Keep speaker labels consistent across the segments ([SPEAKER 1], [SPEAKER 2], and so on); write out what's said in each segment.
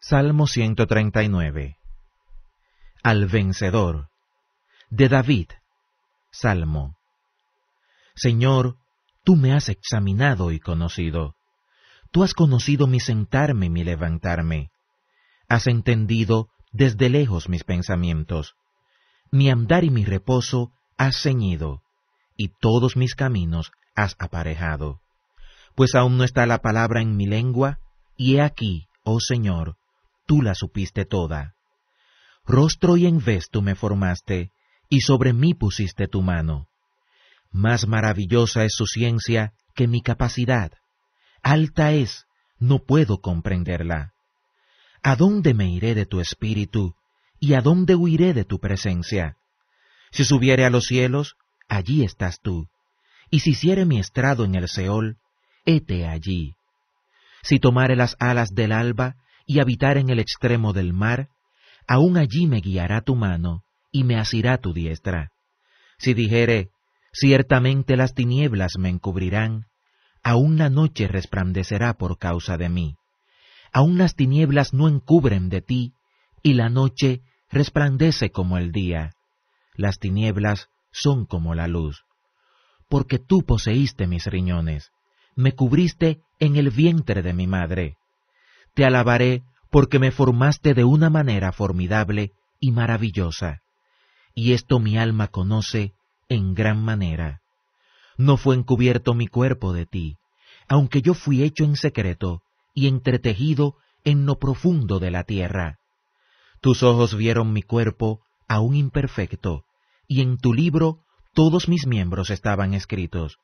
[SPEAKER 1] Salmo 139. Al vencedor. De David. Salmo. Señor, tú me has examinado y conocido. Tú has conocido mi sentarme y mi levantarme. Has entendido desde lejos mis pensamientos. Mi andar y mi reposo has ceñido, y todos mis caminos has aparejado. Pues aún no está la palabra en mi lengua, y he aquí, oh Señor, tú la supiste toda. Rostro y tú me formaste, y sobre mí pusiste tu mano. Más maravillosa es su ciencia que mi capacidad. Alta es, no puedo comprenderla. ¿A dónde me iré de tu espíritu? ¿Y a dónde huiré de tu presencia? Si subiere a los cielos, allí estás tú. Y si hiciere mi estrado en el Seol, hete allí. Si tomare las alas del alba y habitar en el extremo del mar, aún allí me guiará tu mano y me asirá tu diestra. Si dijere, ciertamente las tinieblas me encubrirán, aún la noche resplandecerá por causa de mí. Aún las tinieblas no encubren de ti, y la noche resplandece como el día. Las tinieblas son como la luz. Porque tú poseíste mis riñones, me cubriste en el vientre de mi madre. Te alabaré porque me formaste de una manera formidable y maravillosa, y esto mi alma conoce en gran manera. No fue encubierto mi cuerpo de ti, aunque yo fui hecho en secreto y entretejido en lo profundo de la tierra. Tus ojos vieron mi cuerpo aún imperfecto, y en tu libro todos mis miembros estaban escritos,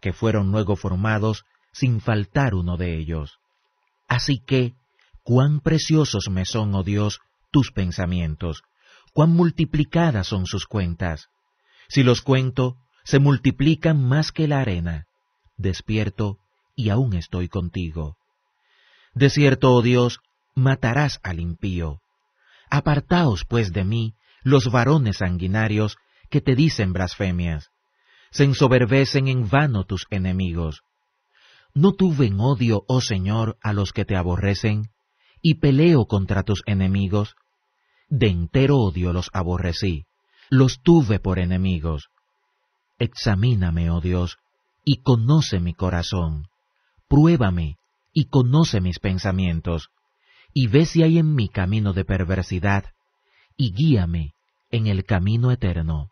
[SPEAKER 1] que fueron luego formados sin faltar uno de ellos. Así que, Cuán preciosos me son, oh Dios, tus pensamientos, cuán multiplicadas son sus cuentas. Si los cuento, se multiplican más que la arena. Despierto y aún estoy contigo. De cierto, oh Dios, matarás al impío. Apartaos, pues, de mí, los varones sanguinarios que te dicen blasfemias. Se ensoberbecen en vano tus enemigos. ¿No tuve en odio, oh Señor, a los que te aborrecen? y peleo contra tus enemigos. De entero odio los aborrecí, los tuve por enemigos. Examíname, oh Dios, y conoce mi corazón. Pruébame y conoce mis pensamientos, y ve si hay en mí camino de perversidad, y guíame en el camino eterno.